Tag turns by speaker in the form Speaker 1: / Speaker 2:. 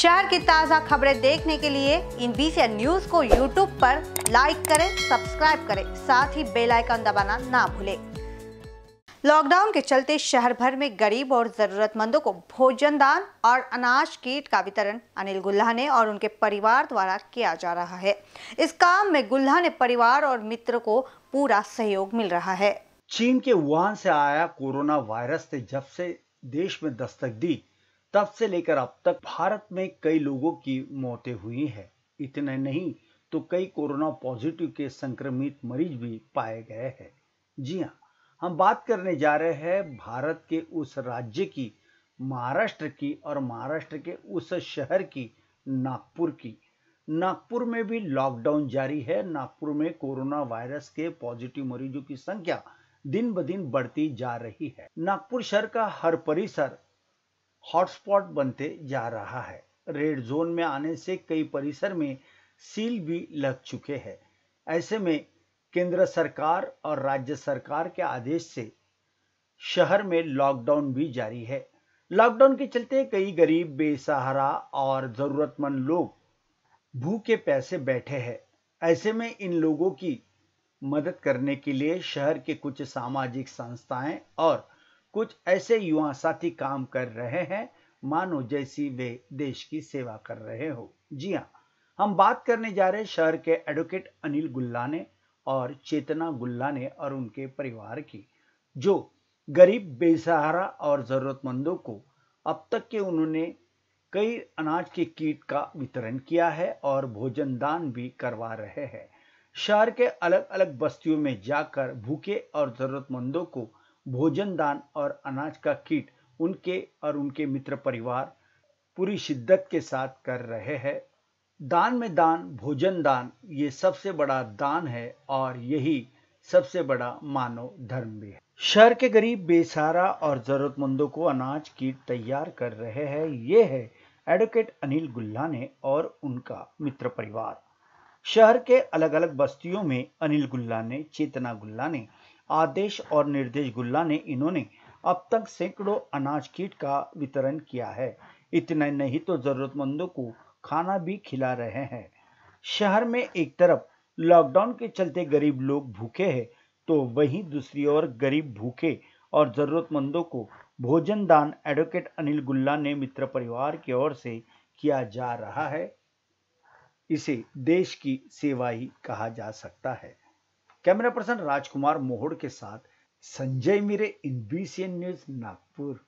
Speaker 1: शहर की ताज़ा खबरें देखने के लिए इन बीसी न्यूज को यूट्यूब पर लाइक करें सब्सक्राइब करें साथ ही बेल आइकन दबाना ना भूलें लॉकडाउन के चलते शहर भर में गरीब और ज़रूरतमंदों को भोजन दान और अनाज कीट का वितरण अनिल गुल्हा ने और उनके परिवार द्वारा किया जा रहा है इस काम में गुल्हा ने परिवार और मित्र को पूरा सहयोग मिल रहा है
Speaker 2: चीन के वुहान से आया कोरोना वायरस ने जब से देश में दस्तक दी तब से लेकर अब तक भारत में कई लोगों की मौतें हुई हैं इतने नहीं तो कई कोरोना पॉजिटिव के संक्रमित मरीज भी पाए गए हैं जी हाँ हम बात करने जा रहे हैं भारत के उस राज्य की महाराष्ट्र की और महाराष्ट्र के उस शहर की नागपुर की नागपुर में भी लॉकडाउन जारी है नागपुर में कोरोना वायरस के पॉजिटिव मरीजों की संख्या दिन ब दिन बढ़ती जा रही है नागपुर शहर का हर परिसर हॉटस्पॉट बनते जा रहा है रेड जोन में आने से कई परिसर में सील भी लग चुके हैं ऐसे में केंद्र सरकार और राज्य सरकार के आदेश से शहर में लॉकडाउन भी जारी है लॉकडाउन के चलते कई गरीब बेसहारा और जरूरतमंद लोग भूखे पैसे बैठे हैं ऐसे में इन लोगों की मदद करने के लिए शहर के कुछ सामाजिक संस्थाएं और कुछ ऐसे युवा साथी काम कर रहे हैं मानो जैसी वे देश की सेवा कर रहे हो जी हाँ हम बात करने जा रहे शहर के एडवोकेट अनिल गुल्ला ने और चेतना गुल्ला ने और उनके परिवार की जो गरीब बेसहारा और ज़रूरतमंदों को अब तक के उन्होंने कई अनाज के कीट का वितरण किया है और भोजन दान भी करवा रहे हैं शहर के अलग अलग बस्तियों में जाकर भूखे और ज़रूरतमंदों को भोजन दान और अनाज का कीट उनके और उनके मित्र परिवार पूरी शिद्दत के साथ कर रहे हैं दान में दान भोजन दान ये सबसे बड़ा दान है और यही सबसे बड़ा मानव धर्म भी है शहर के गरीब बेसहारा और जरूरतमंदों को अनाज कीट तैयार कर रहे हैं ये है एडवोकेट अनिल गुल्ला ने और उनका मित्र परिवार शहर के अलग अलग बस्तियों में अनिल गुल्ला ने चेतना गुल्ला ने आदेश और निर्देश गुल्ला ने इन्होंने अब तक सैकड़ों अनाज किट का वितरण किया है इतना नहीं तो जरूरतमंदों को खाना भी खिला रहे हैं शहर में एक तरफ लॉकडाउन के चलते गरीब लोग भूखे हैं तो वहीं दूसरी ओर गरीब भूखे और ज़रूरतमंदों को भोजन दान एडवोकेट अनिल गुल्ला ने मित्र परिवार की ओर से किया जा रहा है इसे देश की सेवा ही कहा जा सकता है कैमरा पर्सन राजकुमार मोहड़ के साथ Sanjay Meere in B news Nagpur